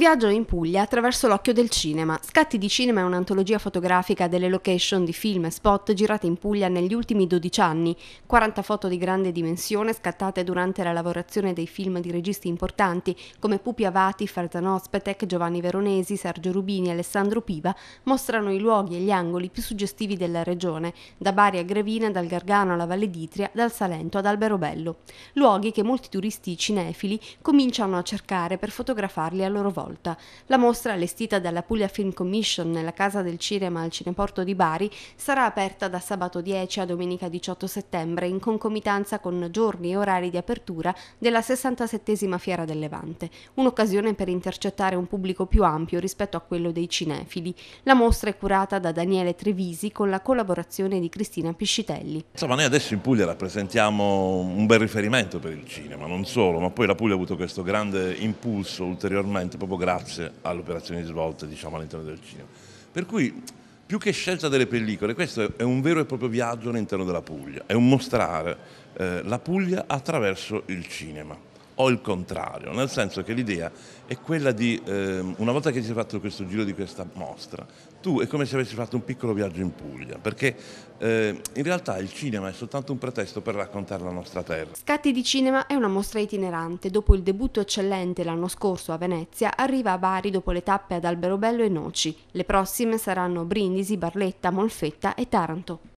Un viaggio in Puglia attraverso l'occhio del cinema. Scatti di cinema è un'antologia fotografica delle location di film e spot girate in Puglia negli ultimi 12 anni. 40 foto di grande dimensione scattate durante la lavorazione dei film di registi importanti come Pupi Avati, Farzanò, Spetek, Giovanni Veronesi, Sergio Rubini e Alessandro Piva mostrano i luoghi e gli angoli più suggestivi della regione, da Bari a Grevina, dal Gargano alla Valle d'Itria, dal Salento ad Alberobello. Luoghi che molti turisti cinefili cominciano a cercare per fotografarli a loro volta raccolta. La mostra, allestita dalla Puglia Film Commission nella Casa del Cinema al Cineporto di Bari, sarà aperta da sabato 10 a domenica 18 settembre in concomitanza con giorni e orari di apertura della 67esima Fiera del Levante, un'occasione per intercettare un pubblico più ampio rispetto a quello dei cinefili. La mostra è curata da Daniele Trevisi con la collaborazione di Cristina Piscitelli. Insomma, noi adesso in Puglia rappresentiamo un bel riferimento per il cinema, non solo, ma poi la Puglia ha avuto questo grande impulso ulteriormente proprio grazie alle operazioni svolte diciamo, all'interno del cinema. Per cui più che scelta delle pellicole, questo è un vero e proprio viaggio all'interno della Puglia, è un mostrare eh, la Puglia attraverso il cinema o il contrario, nel senso che l'idea è quella di, eh, una volta che ti sei fatto questo giro di questa mostra, tu è come se avessi fatto un piccolo viaggio in Puglia, perché eh, in realtà il cinema è soltanto un pretesto per raccontare la nostra terra. Scatti di Cinema è una mostra itinerante. Dopo il debutto eccellente l'anno scorso a Venezia, arriva a Bari dopo le tappe ad Alberobello e Noci. Le prossime saranno Brindisi, Barletta, Molfetta e Taranto.